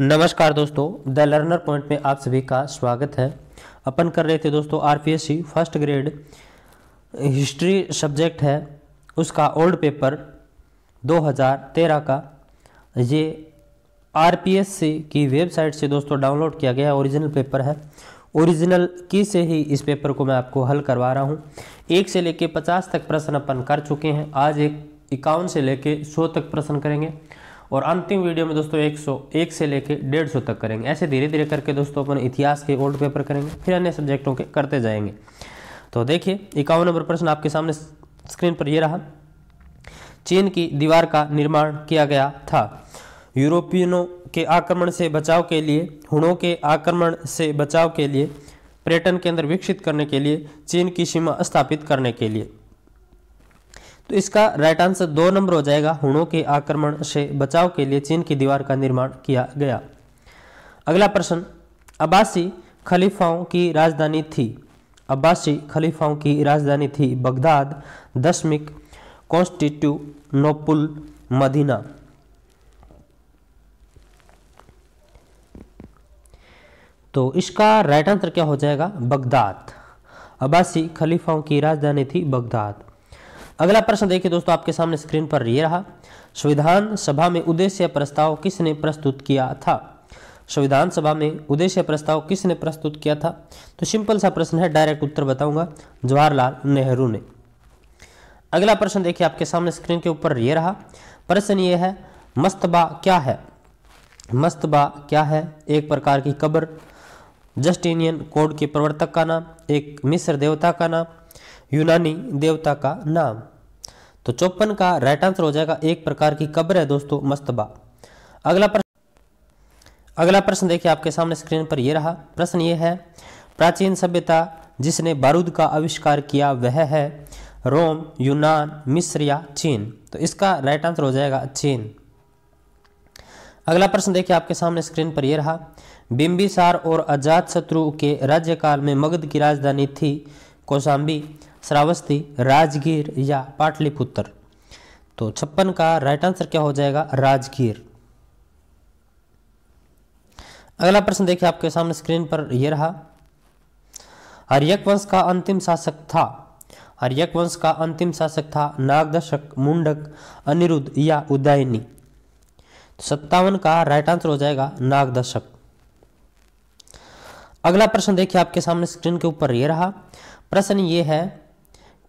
नमस्कार दोस्तों the learner point में आप सभी का स्वागत है अपन कर रहे थे दोस्तों R first grade history subject है उसका ओल्ड पेपर 2013 का ये आर की वेबसाइट से दोस्तों डाउनलोड किया गया ओरिजिनल पेपर है ओरिजिनल की से ही इस पेपर को मैं आपको हल करवा रहा हूँ एक से लेके पचास तक प्रश्न अपन कर चुके हैं आज एक इक्यावन से लेके सौ तक प्रश्न करेंगे और अंतिम वीडियो में दोस्तों एक सौ एक से लेकर डेढ़ सौ तक करेंगे ऐसे धीरे धीरे करके दोस्तों अपन इतिहास के ओल्ड पेपर करेंगे फिर अन्य सब्जेक्टों के करते जाएंगे तो देखिए इक्यावन नंबर प्रश्न आपके सामने स्क्रीन पर यह रहा चीन की दीवार का निर्माण किया गया था यूरोपियनों के आक्रमण से बचाव के लिए हुनों के आक्रमण से बचाव के लिए पर्यटन केंद्र विकसित करने के लिए चीन की सीमा स्थापित करने के लिए तो इसका राइट आंसर दो नंबर हो जाएगा हुणों के आक्रमण से बचाव के लिए चीन की दीवार का निर्माण किया गया अगला प्रश्न अब्बासी खलीफाओं की राजधानी थी अब्बासी खलीफाओं की राजधानी थी बगदाद दशमिक कॉन्स्टिट्यूनोपुल मदीना तो इसका राइट आंसर क्या हो जाएगा बगदाद अब्बासी खलीफाओं की राजधानी थी बगदाद अगला प्रश्न देखिए दोस्तों आपके सामने स्क्रीन पर यह रहा संविधान सभा में उद्देश्य प्रस्ताव किसने प्रस्तुत किया था संविधान सभा में उद्देश्य प्रस्ताव किसने प्रस्तुत किया था तो सिंपल सा प्रश्न है डायरेक्ट उत्तर बताऊंगा जवाहरलाल नेहरू ने अगला प्रश्न देखिए आपके सामने स्क्रीन के ऊपर यह रहा प्रश्न ये है मस्तबा क्या है मस्तबा क्या है एक प्रकार की कब्र जस्टिनियन कोड के प्रवर्तक का नाम एक मिस्र देवता का नाम यूनानी देवता का नाम तो चौपन का राइट आंसर हो जाएगा एक प्रकार की कब्र है दोस्तों मस्तबा अगला प्रश्न अगला प्रश्न देखिए आपके सामने स्क्रीन पर यह रहा प्रश्न ये है प्राचीन सभ्यता जिसने बारूद का आविष्कार किया वह है रोम यूनान मिस्र या चीन तो इसका राइट आंसर हो जाएगा चीन अगला प्रश्न देखिए आपके सामने स्क्रीन पर यह रहा बिंबिसार और अजात शत्रु के राज्यकाल में मगध की राजधानी थी कौशाम्बी श्रावस्ती राजगीर या पाटलिपुत्र तो छप्पन का राइट आंसर क्या हो जाएगा राजगीर अगला प्रश्न देखिए आपके सामने स्क्रीन पर यह रहा हरियक वंश का अंतिम शासक था हरियक वंश का अंतिम शासक था नागदशक मुंडक अनिरुद्ध या उदयनी तो सत्तावन का राइट आंसर हो जाएगा नागदशक अगला प्रश्न देखिए आपके सामने स्क्रीन के ऊपर यह रहा प्रश्न ये है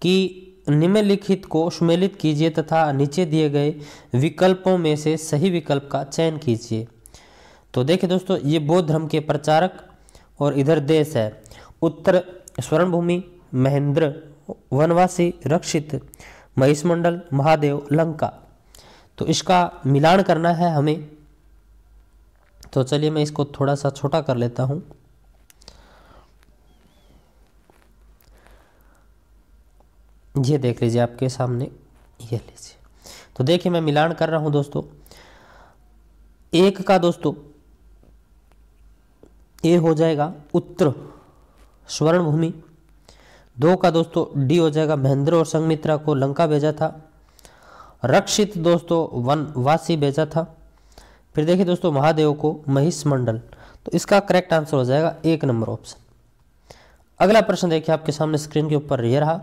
कि निम्नलिखित को सुमेलित कीजिए तथा नीचे दिए गए विकल्पों में से सही विकल्प का चयन कीजिए तो देखिए दोस्तों ये बौद्ध धर्म के प्रचारक और इधर देश है उत्तर स्वर्णभूमि महेंद्र वनवासी रक्षित महिषमंडल महादेव लंका तो इसका मिलान करना है हमें तो चलिए मैं इसको थोड़ा सा छोटा कर लेता हूँ ये देख लीजिए आपके सामने ये लीजिए तो देखिए मैं मिलान कर रहा हूं दोस्तों एक का दोस्तों ए हो जाएगा उत्तर स्वर्ण भूमि दो का दोस्तों डी हो जाएगा महेंद्र और संगमित्रा को लंका भेजा था रक्षित दोस्तों वन वासी भेजा था फिर देखिए दोस्तों महादेव को महिष मंडल तो इसका करेक्ट आंसर हो जाएगा एक नंबर ऑप्शन अगला प्रश्न देखिए आपके सामने स्क्रीन के ऊपर ये रहा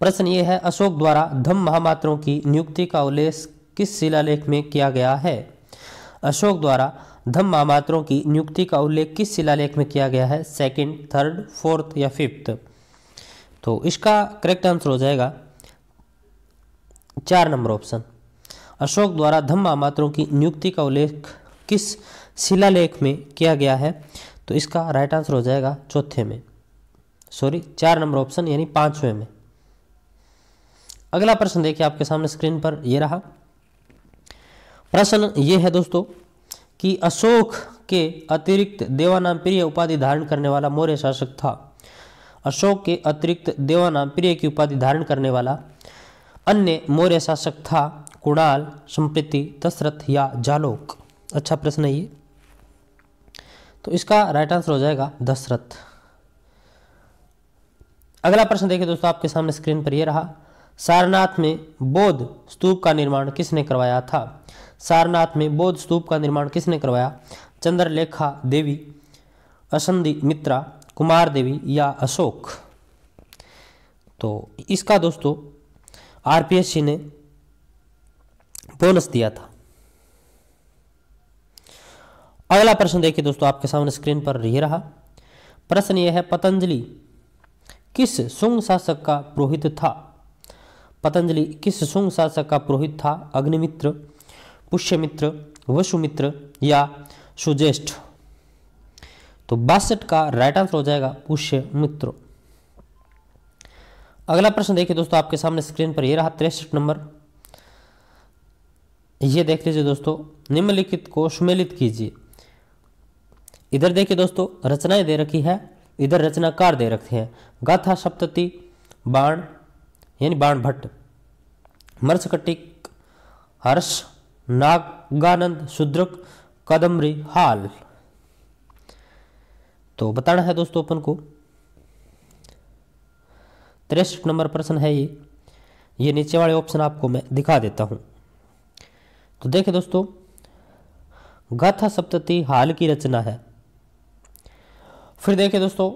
प्रश्न ये है अशोक द्वारा धम्म महामात्रों की नियुक्ति का उल्लेख किस शिलालेख में किया गया है अशोक द्वारा धम्म महामात्रों की नियुक्ति का उल्लेख किस शिलालेख में किया गया है सेकंड, थर्ड फोर्थ या फिफ्थ तो इसका करेक्ट आंसर हो जाएगा चार नंबर ऑप्शन अशोक द्वारा धम्म महामात्रों की नियुक्ति का उल्लेख किस शिलालेख में किया गया है तो इसका राइट आंसर हो जाएगा चौथे में सॉरी चार नंबर ऑप्शन यानी पांचवें में अगला प्रश्न देखिए आपके सामने स्क्रीन पर यह रहा प्रश्न ये है दोस्तों कि अशोक के अतिरिक्त देवानाम प्रिय उपाधि धारण करने वाला मौर्य शासक था अशोक के अतिरिक्त देवानाम प्रिय की उपाधि धारण करने वाला अन्य मौर्य शासक था कुणाल संप्रति दशरथ या जालोक अच्छा प्रश्न है ये तो इसका राइट आंसर हो जाएगा दशरथ अगला प्रश्न देखिए दोस्तों आपके सामने स्क्रीन पर यह रहा सारनाथ में बौद्ध स्तूप का निर्माण किसने करवाया था सारनाथ में बौद्ध स्तूप का निर्माण किसने करवाया चंद्रलेखा देवी असंधि मित्रा कुमार देवी या अशोक तो इसका दोस्तों आरपीएससी ने बोनस दिया था अगला प्रश्न देखिए दोस्तों आपके सामने स्क्रीन पर यह रहा प्रश्न यह है पतंजलि किस शुंग शासक का पुरोहित था पतंजलि किस सुंग शासक का पुरोहित था अग्निमित्र पुष्यमित्र वसुमित्र या सुजेष्ठ तो बासठ का राइट आंसर हो जाएगा पुष्यमित्र अगला प्रश्न देखिए दोस्तों आपके सामने स्क्रीन पर यह रहा तिरसठ नंबर ये देख लीजिए दोस्तों निम्नलिखित को सुमेलित कीजिए इधर देखिए दोस्तों रचनाएं दे रखी है इधर रचनाकार दे रखे हैं गाथा सप्तति बाण यानी बाण भट्ट मर्सकटिक हर्ष नागानंद शुद्रक कदम्बरी हाल तो बताना है दोस्तों अपन को तिरसठ नंबर प्रश्न है ये ये नीचे वाले ऑप्शन आपको मैं दिखा देता हूँ तो देखे दोस्तों गाथा सप्तति हाल की रचना है फिर देखे दोस्तों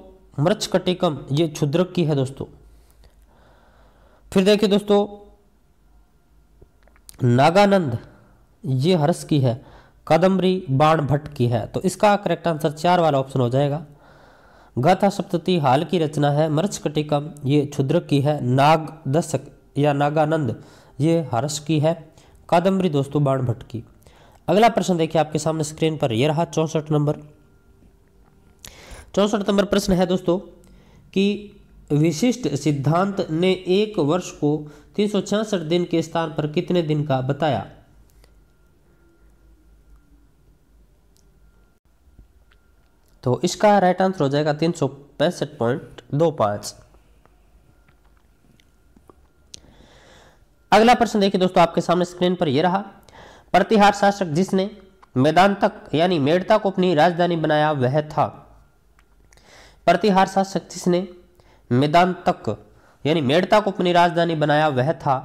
मृक्ष कटिकम ये क्षुद्रक की है दोस्तों फिर देखिए दोस्तों नागानंद ये हर्ष की है कादम्बरी बाण भट्ट की है तो इसका करेक्ट आंसर चार वाला ऑप्शन हो जाएगा गाथा सप्तती हाल की रचना है मर्च कटिकम ये क्षुद्र की है नाग दशक या नागानंद ये हर्ष की है कादम्बरी दोस्तों बाण भट्ट की अगला प्रश्न देखिए आपके सामने स्क्रीन पर यह रहा चौंसठ नंबर चौंसठ नंबर प्रश्न है दोस्तों कि विशिष्ट सिद्धांत ने एक वर्ष को तीन दिन के स्थान पर कितने दिन का बताया तो इसका राइट आंसर हो जाएगा तीन सौ पैंसठ पॉइंट दो पांच अगला प्रश्न देखिए दोस्तों आपके सामने स्क्रीन पर यह रहा प्रतिहार शासक जिसने तक यानी मेड़ता को अपनी राजधानी बनाया वह था प्रतिहार शासक जिसने मेदांतक यानी मेड़ता को अपनी राजधानी बनाया वह था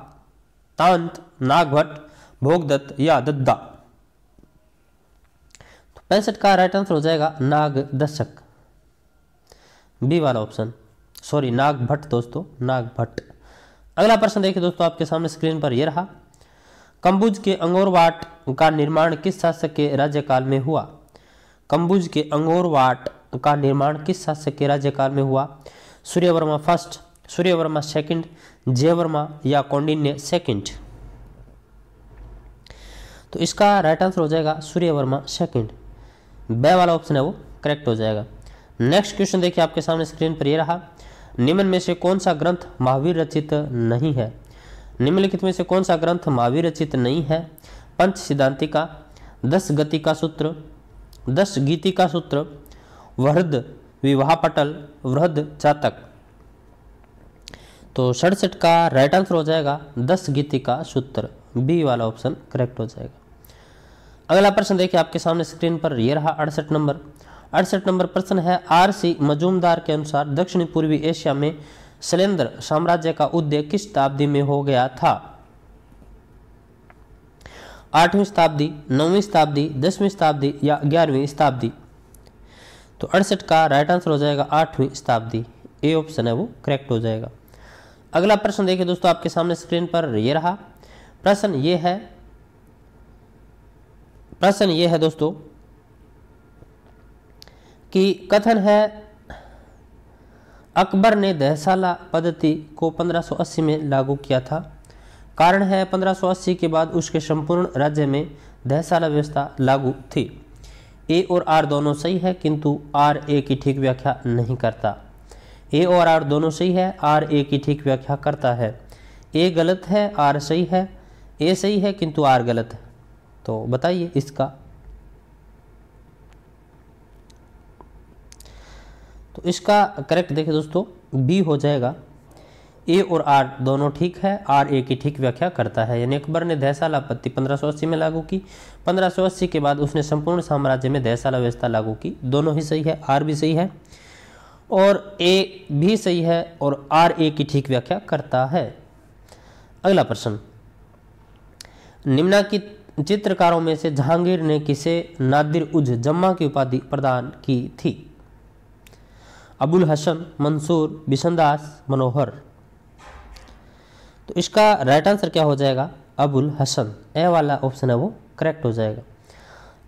तांत नागभट भोगदत्त या दद्दा तो पैंसठ का राइट आंसर हो जाएगा नाग दशक बी वाला ऑप्शन सॉरी नाग भट्ट दोस्तों नाग भट्ट अगला प्रश्न देखिए दोस्तों आपके सामने स्क्रीन पर यह रहा कंबुज के अंगोरवाट का निर्माण किस शासक के राज्यकाल में हुआ कंबुज के अंगोरवाट का निर्माण किस शासक के राज्यकाल में हुआ Surya first Surya second second या कौंडिन्य सेकंड तो इसका राइट आंसर हो जाएगा सूर्य सेकंड सेकेंड वाला ऑप्शन है वो करेक्ट हो जाएगा नेक्स्ट क्वेश्चन देखिए आपके सामने स्क्रीन पर ये रहा निम्न में से कौन सा ग्रंथ महावीर रचित नहीं है निम्नलिखित में से कौन सा ग्रंथ महावीर रचित नहीं है पंच सिद्धांति का दस गति का सूत्र दस गीति का सूत्र वहृद विवाह पटल वृद्ध चातक तो सड़सठ का राइट आंसर हो जाएगा दस गीति का सूत्र बी वाला ऑप्शन करेक्ट हो जाएगा अगला प्रश्न देखिए आपके सामने स्क्रीन पर यह रहा अड़सठ नंबर अड़सठ नंबर प्रश्न है आर सी मजूमदार के अनुसार दक्षिण पूर्वी एशिया में शैलेंद्र साम्राज्य का उदय किस शताब्दी में हो गया था आठवीं शताब्दी नौवीं शताब्दी दसवीं शताब्दी या ग्यारहवीं शताब्दी तो अड़सठ का राइट आंसर हो जाएगा आठवीं शताब्दी ए ऑप्शन है वो करेक्ट हो जाएगा अगला प्रश्न देखिए दोस्तों आपके सामने स्क्रीन पर ये रहा प्रश्न ये है प्रश्न ये है दोस्तों कि कथन है अकबर ने दहसाला पद्धति को 1580 में लागू किया था कारण है 1580 के बाद उसके संपूर्ण राज्य में दहसाला व्यवस्था लागू थी ए और आर दोनों सही है किंतु आर ए की ठीक व्याख्या नहीं करता ए और आर दोनों सही है आर ए की ठीक व्याख्या करता है ए गलत है आर सही है ए सही है किंतु आर गलत है तो बताइए इसका तो इसका करेक्ट देखिए दोस्तों बी हो जाएगा ए और आर दोनों ठीक है आर ए की ठीक व्याख्या करता है यानी अकबर ने दहशाला आपत्ति पंद्रह में लागू की पंद्रह के बाद उसने संपूर्ण साम्राज्य में दहशाला व्यवस्था लागू की दोनों ही सही है आर भी सही है और ए भी सही है और आर ए की ठीक व्याख्या करता है अगला प्रश्न निम्ना की चित्रकारों में से जहांगीर ने किसे नादिर उज जम्मा की उपाधि प्रदान की थी अबुल हसन मंसूर बिशनदास मनोहर इसका राइट आंसर क्या हो जाएगा अबुल हसन ए वाला ऑप्शन है वो करेक्ट हो जाएगा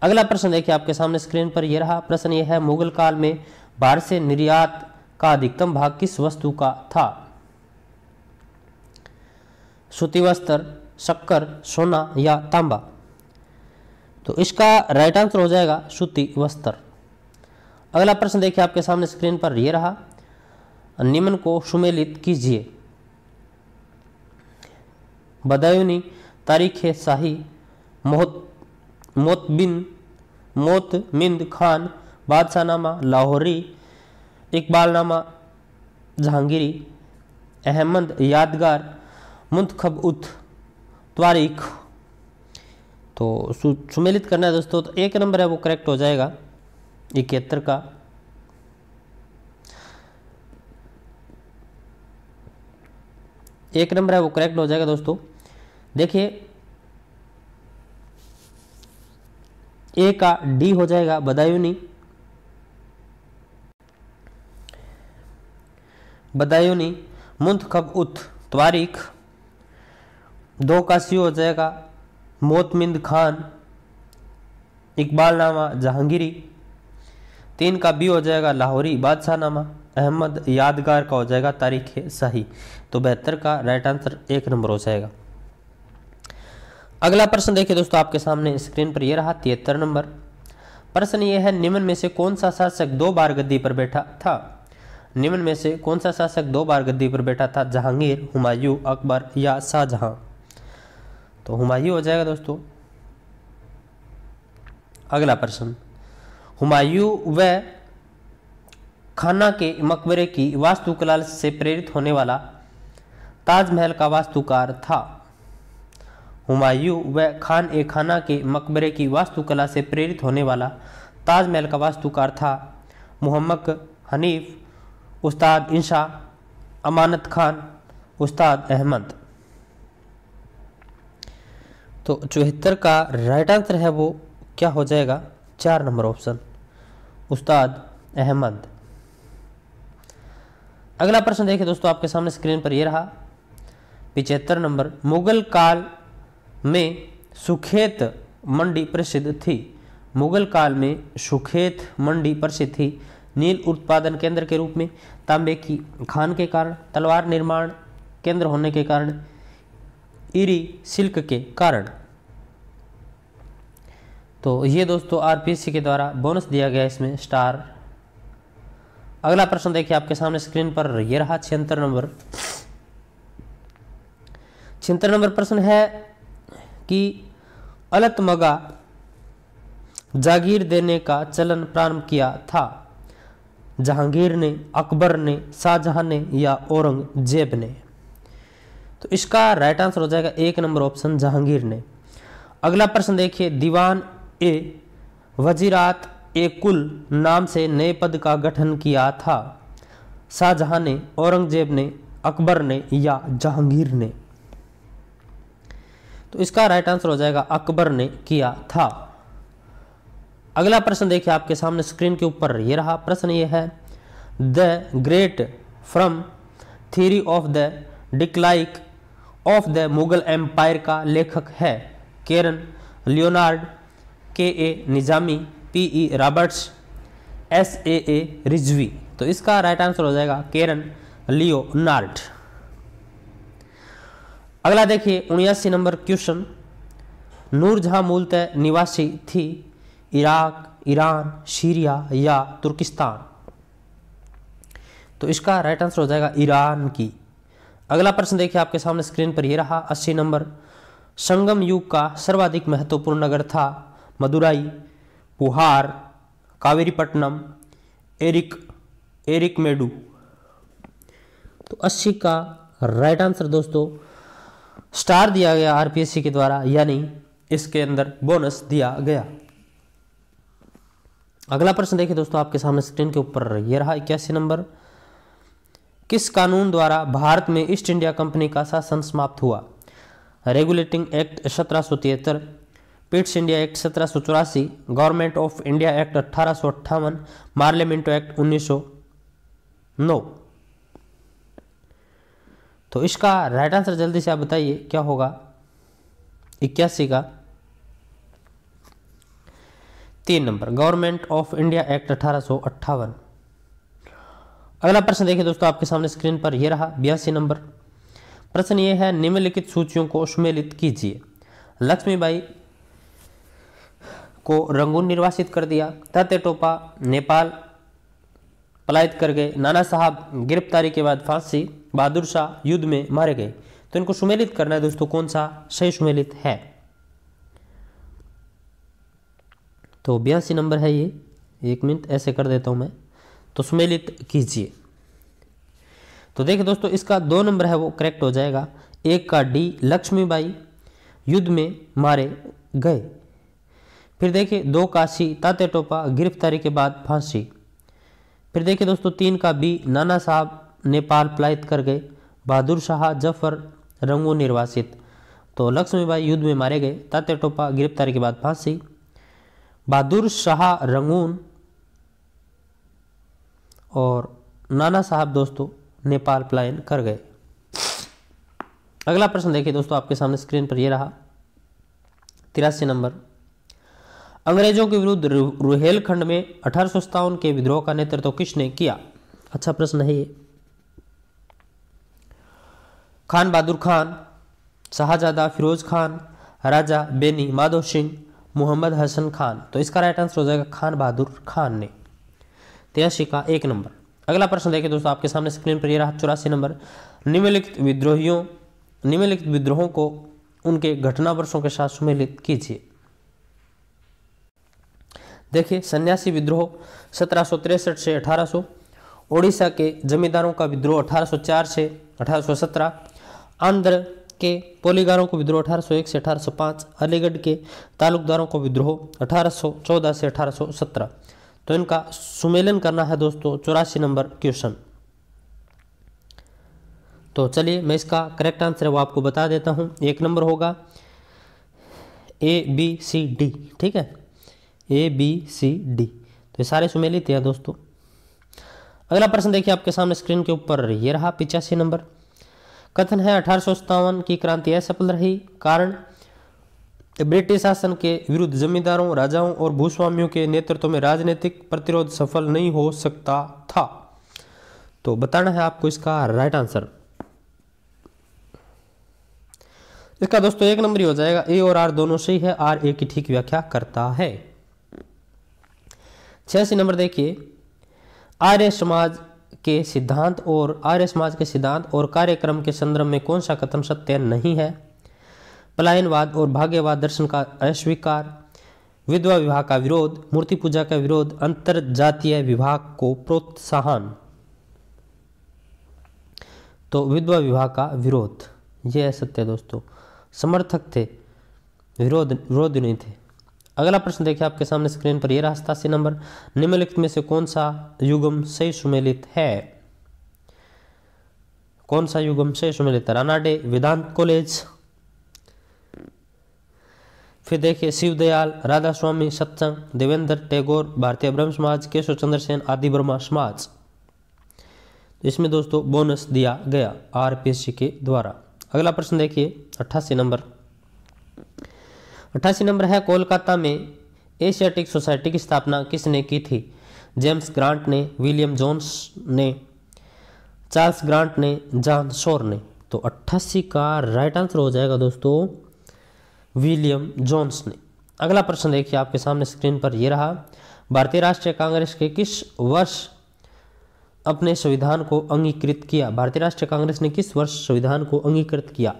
अगला प्रश्न देखिए आपके सामने स्क्रीन पर यह रहा प्रश्न यह है मुगल काल में भारत से निर्यात का अधिकतम भाग किस वस्तु का था सूती वस्त्र शक्कर सोना या तांबा तो इसका राइट आंसर हो जाएगा सूती वस्त्र अगला प्रश्न देखिए आपके सामने स्क्रीन पर यह रहा निम्न को सुमेलित कीजिए बदायूनी तारीख शाही मोहत मोतबिन मोतमिंद खान बादशाहनामा लाहौरी इकबालनामा जहांगीरी अहमद यादगार मुंतखब उत तारीख तो सुमेलित करना है दोस्तों तो एक नंबर है वो करेक्ट हो जाएगा इकहत्तर का एक नंबर है वो करेक्ट हो जाएगा दोस्तों देखिए ए का डी हो जाएगा बदायूनी बदायूनी खब उत तवारीख दो का सी हो जाएगा मोतमिंद खान इकबाल नामा जहांगीरी तीन का बी हो जाएगा लाहौरी बादशाह नामा अहमद यादगार का हो जाएगा तारीख सही तो बेहतर का राइट आंसर एक नंबर हो जाएगा अगला प्रश्न देखिए दोस्तों आपके सामने स्क्रीन पर यह रहा तिहत्तर नंबर प्रश्न यह है निम्न में से कौन सा शासक दो बार गद्दी पर बैठा था निम्न में से कौन सा शासक दो बार गद्दी पर बैठा था जहांगीर हुमायूं अकबर या शाहजहां तो हुमायूं हो जाएगा दोस्तों अगला प्रश्न हुमायूं व खाना के मकबरे की वास्तुकला से प्रेरित होने वाला ताजमहल का वास्तुकार था हुमायूं व खान ए खाना के मकबरे की वास्तुकला से प्रेरित होने वाला ताजमहल का वास्तुकार था मोहम्मद हनीफ उस्ताद इंशा अमानत खान उस्ताद अहमद तो चौहत्तर का राइट आंसर है वो क्या हो जाएगा चार नंबर ऑप्शन उस्ताद अहमद अगला प्रश्न देखिए दोस्तों आपके सामने स्क्रीन पर यह रहा पिचहत्तर नंबर मुगल काल में सुखेत मंडी प्रसिद्ध थी मुगल काल में सुखेत मंडी प्रसिद्ध थी नील उत्पादन केंद्र के रूप में तांबे की खान के कारण तलवार निर्माण केंद्र होने के कारण इरी सिल्क के कारण तो ये दोस्तों आरपीसी के द्वारा बोनस दिया गया इसमें स्टार अगला प्रश्न देखिए आपके सामने स्क्रीन पर यह रहा छिहत्तर नंबर छिहत्तर नंबर प्रश्न है कि अलतमगा जागीर देने का चलन प्रारंभ किया था जहांगीर ने अकबर ने शाहजहां ने या औरंगजेब ने तो इसका राइट आंसर हो जाएगा एक नंबर ऑप्शन जहांगीर ने अगला प्रश्न देखिए दीवान ए वजीरात ए कुल नाम से नए पद का गठन किया था शाहजहां ने औरंगजेब ने अकबर ने या जहांगीर ने तो इसका राइट आंसर हो जाएगा अकबर ने किया था अगला प्रश्न देखिए आपके सामने स्क्रीन के ऊपर ये रहा प्रश्न ये है the great firm theory of the decline of the Mughal empire का लेखक है Karen Leonard K A Nizami P E Roberts S A A Rizvi तो इसका राइट आंसर हो जाएगा केरन लियोनार्ड अगला देखिए उन्यासी नंबर क्वेश्चन नूरजहाँ मूलतः निवासी थी इराक ईरान सीरिया या तुर्किस्तान तो इसका राइट आंसर हो जाएगा ईरान की अगला प्रश्न देखिए आपके सामने स्क्रीन पर यह रहा अस्सी नंबर संगम युग का सर्वाधिक महत्वपूर्ण नगर था मदुराई पुहार कावेरीपट्टनम एरिक एरिक मेडू तो अस्सी का राइट आंसर दोस्तों स्टार दिया गया आरपीएससी के द्वारा यानी इसके अंदर बोनस दिया गया अगला प्रश्न देखिए दोस्तों आपके सामने स्क्रीन के ऊपर यह रहा इक्यासी नंबर किस कानून द्वारा भारत में ईस्ट इंडिया कंपनी का शासन समाप्त हुआ रेगुलेटिंग एक्ट सत्रह सौ तिहत्तर पिट्स इंडिया एक्ट सत्रह सौ चौरासी गवर्नमेंट ऑफ इंडिया एक्ट अट्ठारह सौ अट्ठावन मार्लियामेंटो एक्ट उन्नीस सौ नौ तो इसका राइट आंसर जल्दी से आप बताइए क्या होगा इक्यासी का तीन नंबर गवर्नमेंट ऑफ इंडिया एक्ट अठारह अगला प्रश्न देखिए दोस्तों आपके सामने स्क्रीन पर यह रहा बयासी नंबर प्रश्न ये है निम्नलिखित सूचियों को सम्मिलित कीजिए लक्ष्मीबाई को रंगून निर्वासित कर दिया तत्य टोपा नेपाल पलायित कर गए नाना साहब गिरफ्तारी के बाद फांसी बहादुर शाह युद्ध में मारे गए तो इनको सुमेलित करना है दोस्तों कौन सा सही सुमेलित है तो बयासी नंबर है ये एक मिनट ऐसे कर देता हूं मैं तो सुमेलित कीजिए तो देखिए दोस्तों इसका दो नंबर है वो करेक्ट हो जाएगा एक का डी लक्ष्मीबाई युद्ध में मारे गए फिर देखिए दो का सी ताते टोपा गिरफ्तारी के बाद फांसी फिर देखिए दोस्तों तीन का बी नाना साहब नेपाल प्लायत कर गए बहादुर शाह जफर रंगो निर्वासित तो लक्ष्मीबाई युद्ध में मारे गए तात्या टोपा गिरफ्तारी के बाद फांसी बहादुर शाह रंगून और नाना साहब दोस्तों नेपाल पलायन कर गए अगला प्रश्न देखिए दोस्तों आपके सामने स्क्रीन पर यह रहा तिरासी नंबर अंग्रेजों के विरुद्ध रुहेलखंड में अठारह के विद्रोह का नेतृत्व तो किसने किया अच्छा प्रश्न है ये खान बहादुर खान शाहजादा फिरोज खान राजा बेनी माधव सिंह मोहम्मद हसन खान तो इसका राइट आंसर हो जाएगा खान बहादुर खान ने तिरासी का एक नंबर अगला प्रश्न देखें दोस्तों आपके सामने स्क्रीन पर यह रहा चौरासी नंबर निम्नलिखित विद्रोहियों निम्नलिखित विद्रोहों को उनके घटना वर्षों के साथ सुमेलित कीजिए देखिए सन्यासी विद्रोह सत्रह से अठारह ओडिशा के जमींदारों का विद्रोह 1804 से 1817 आंध्र के पोलीगारों को विद्रोह 1801 से 1805 अलीगढ़ के तालुकदारों को विद्रोह 1814 से 1817 तो इनका सुमेलन करना है दोस्तों चौरासी नंबर क्वेश्चन तो चलिए मैं इसका करेक्ट आंसर है वो आपको बता देता हूँ एक नंबर होगा ए बी सी डी ठीक है ए बी सी डी तो ये सारे सुमेलित हैं दोस्तों अगला प्रश्न देखिए आपके सामने स्क्रीन के ऊपर ये रहा पिचासी नंबर कथन है अठारह की क्रांति असफल रही कारण ब्रिटिश शासन के विरुद्ध जमींदारों राजाओं और भूस्वामियों के नेतृत्व में राजनीतिक प्रतिरोध सफल नहीं हो सकता था तो बताना है आपको इसका राइट आंसर इसका दोस्तों एक नंबर ही हो जाएगा ए और आर दोनों सही है आर ए की ठीक व्याख्या करता है छियासी नंबर देखिए आर्य समाज के सिद्धांत और आर्य समाज के सिद्धांत और कार्यक्रम के संदर्भ में कौन सा कथन सत्य नहीं है पलायनवाद और भाग्यवाद दर्शन का अस्वीकार विधवा विवाह का विरोध मूर्ति पूजा का विरोध अंतर जातीय विवाह को प्रोत्साहन तो विधवा विवाह का विरोध यह सत्य दोस्तों समर्थक थे विरोध विरोध नहीं थे अगला प्रश्न देखिए आपके सामने स्क्रीन पर यह रहा सतासी नंबर निम्नलिखित में से कौन सा युगम सही सुमेलित है कौन सा युगम सही सुमेलित है रानाडे वेदांत कॉलेज फिर देखिए शिवदयाल राधा स्वामी सत्संग देवेंद्र टैगोर भारतीय ब्रह्म समाज केशव चंद्र सेन आदि ब्रह्मा समाज इसमें दोस्तों बोनस दिया गया आरपीएससी के द्वारा अगला प्रश्न देखिए अट्ठासी नंबर अट्ठासी नंबर है कोलकाता में एशियाटिक सोसाइटी की स्थापना किसने की थी जेम्स ग्रांट ने विलियम जोन्स ने चार्ल्स ग्रांट ने जॉन शोर ने तो अट्ठासी का राइट आंसर हो जाएगा दोस्तों विलियम जोन्स ने अगला प्रश्न देखिए आपके सामने स्क्रीन पर यह रहा भारतीय राष्ट्रीय कांग्रेस के किस वर्ष अपने संविधान को अंगीकृत किया भारतीय राष्ट्रीय कांग्रेस ने किस वर्ष संविधान को अंगीकृत किया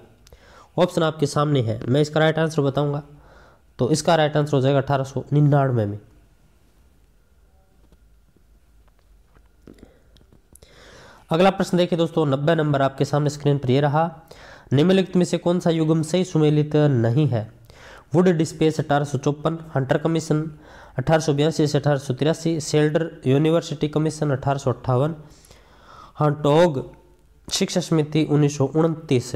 ऑप्शन आपके सामने है मैं इसका राइट आंसर बताऊंगा तो इसका राइट आंसर हो जाएगा अठारह सौ निन्यानवे में अगला प्रश्न देखिए दोस्तों नब्बे नंबर आपके सामने स्क्रीन पर यह रहा निम्नलिखित में से कौन सा युगम सही सुमेलित नहीं है वुड डिस्पेस अठारह हंटर कमीशन अठारह से अठारह सेल्डर यूनिवर्सिटी कमीशन अठारह सौ हंटोग शिक्षा समिति उन्नीस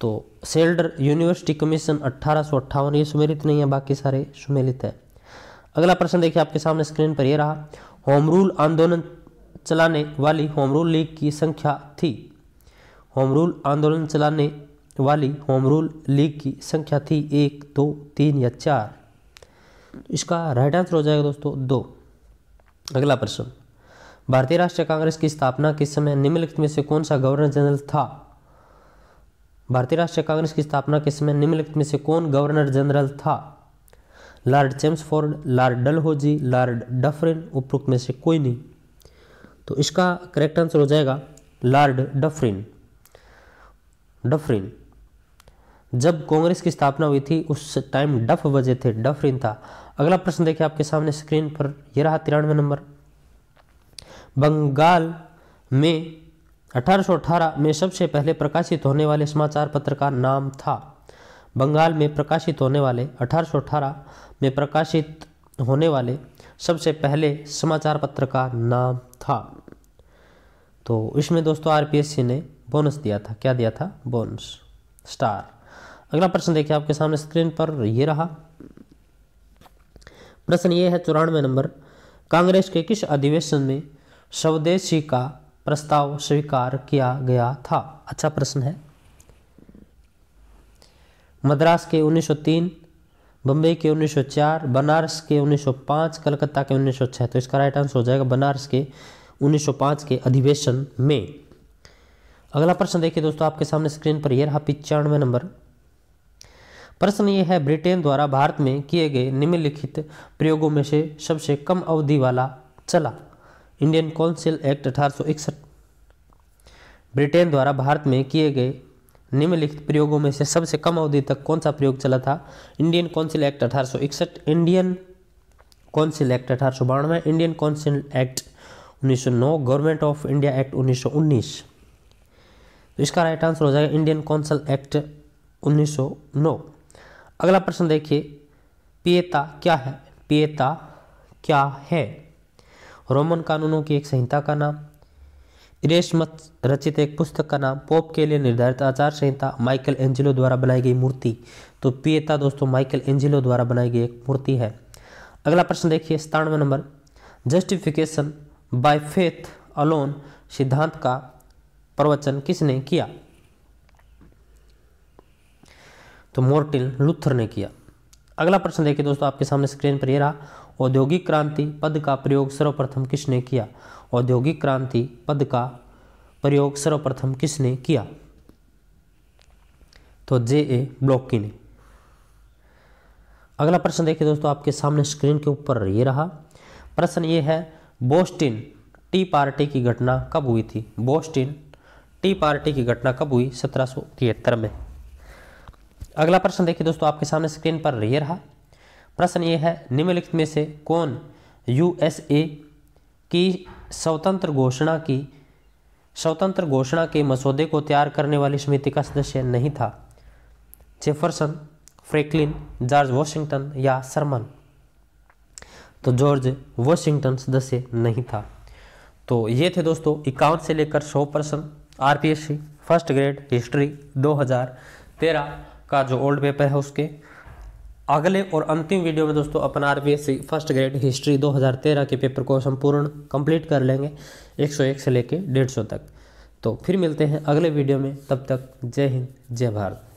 तो सेल्डर यूनिवर्सिटी कमीशन अट्ठारह सौ अट्ठावन ये सुमेलित नहीं है बाकी सारे सुमेलित है अगला प्रश्न देखिए आपके सामने स्क्रीन पर यह रहा होम रूल आंदोलन चलाने वाली होम रूल लीग की संख्या थी होम रूल आंदोलन चलाने वाली होम रूल लीग की संख्या थी एक दो तीन या चार इसका राइट आंसर हो जाएगा दोस्तों दो अगला प्रश्न भारतीय राष्ट्रीय कांग्रेस की स्थापना के समय निम्नलिखित में से कौन सा गवर्नर जनरल था भारतीय राष्ट्रीय कांग्रेस की स्थापना के समय निम्नलिखित में से कौन गवर्नर जनरल था Lord Chelmsford Lord Dalhousie Lord Dufferin उपरोक्त में से कोई नहीं तो इसका करेक्ट आंसर हो जाएगा लॉर्ड डफरिन डफरिन जब कांग्रेस की स्थापना हुई थी उस टाइम डफ बजे थे डफरिन था अगला प्रश्न देखिए आपके सामने स्क्रीन पर यह रहा तिरानवे नंबर बंगाल में 1818 में सबसे पहले प्रकाशित होने वाले समाचार पत्र का नाम था बंगाल में प्रकाशित होने वाले 1818 में प्रकाशित होने वाले सबसे पहले समाचार पत्र का नाम था तो इसमें दोस्तों आरपीएससी ने बोनस दिया था क्या दिया था बोनस स्टार अगला प्रश्न देखिए आपके सामने स्क्रीन पर यह रहा प्रश्न ये है चौरानवे नंबर कांग्रेस के किस अधिवेशन में स्वदेशी का प्रस्ताव स्वीकार किया गया था अच्छा प्रश्न है मद्रास के 1903 बंबई के 1904 बनारस के 1905 कलकत्ता के 1906 तो इसका राइट आंसर हो जाएगा बनारस के 1905 के अधिवेशन में अगला प्रश्न देखिए दोस्तों आपके सामने स्क्रीन पर यह रहा पिचानवे नंबर प्रश्न ये है ब्रिटेन द्वारा भारत में किए गए निम्नलिखित प्रयोगों में से सबसे कम अवधि वाला चला इंडियन कौंसिल एक्ट अठारह ब्रिटेन द्वारा भारत में किए गए निम्नलिखित प्रयोगों में से सबसे कम अवधि तक कौन सा प्रयोग चला था इंडियन कौंसिल एक्ट अठारह इंडियन कौंसिल एक्ट अठारह Indian council act 1909 government of India act 1919 तो इसका राइट आंसर हो जाएगा इंडियन कौंसिल एक्ट 1909 अगला प्रश्न देखिए पिएता क्या है पिएता क्या है रोमन कानूनों की एक संहिता का नाम इरेश मत रचित एक पुस्तक का नाम पोप के लिए निर्धारित आचार संहिता माइकल एंजिलो द्वारा बनाई गई मूर्ति तो पियता दोस्तों माइकल एंजिलो द्वारा बनाई गई एक मूर्ति है अगला प्रश्न देखिए सतानवे नंबर जस्टिफिकेशन बाय फेथ अलोन सिद्धांत का प्रवचन किसने किया तो मोर्टिन लुथर ने किया अगला प्रश्न देखिए दोस्तों आपके सामने स्क्रीन पर ये रहा औद्योगिक क्रांति पद का प्रयोग सर्वप्रथम किसने किया औद्योगिक क्रांति पद का प्रयोग सर्वप्रथम किसने किया तो जे ए ब्लॉकी ने अगला प्रश्न देखिए दोस्तों आपके सामने स्क्रीन के ऊपर ये रहा प्रश्न ये है बोस्टिन टी पार्टी की घटना कब हुई थी बोस्टिन टी पार्टी की घटना कब हुई सत्रह में अगला प्रश्न देखिए दोस्तों आपके सामने स्क्रीन पर ये रहा प्रश्न ये है निम्नलिखित में से कौन यूएसए की स्वतंत्र घोषणा की स्वतंत्र घोषणा के मसौदे को तैयार करने वाली समिति का सदस्य नहीं था जेफरसन फ्रैंकलिन जॉर्ज वॉशिंगटन या सरमन तो जॉर्ज वॉशिंगटन सदस्य नहीं था तो ये थे दोस्तों इक्यावन से लेकर सौ percent R first grade history 2013 का जो ओल्ड पेपर है उसके अगले और अंतिम वीडियो में दोस्तों अपना आर फर्स्ट ग्रेड हिस्ट्री 2013 के पेपर को संपूर्ण कंप्लीट कर लेंगे 101 से लेकर 150 तक तो फिर मिलते हैं अगले वीडियो में तब तक जय हिंद जय भारत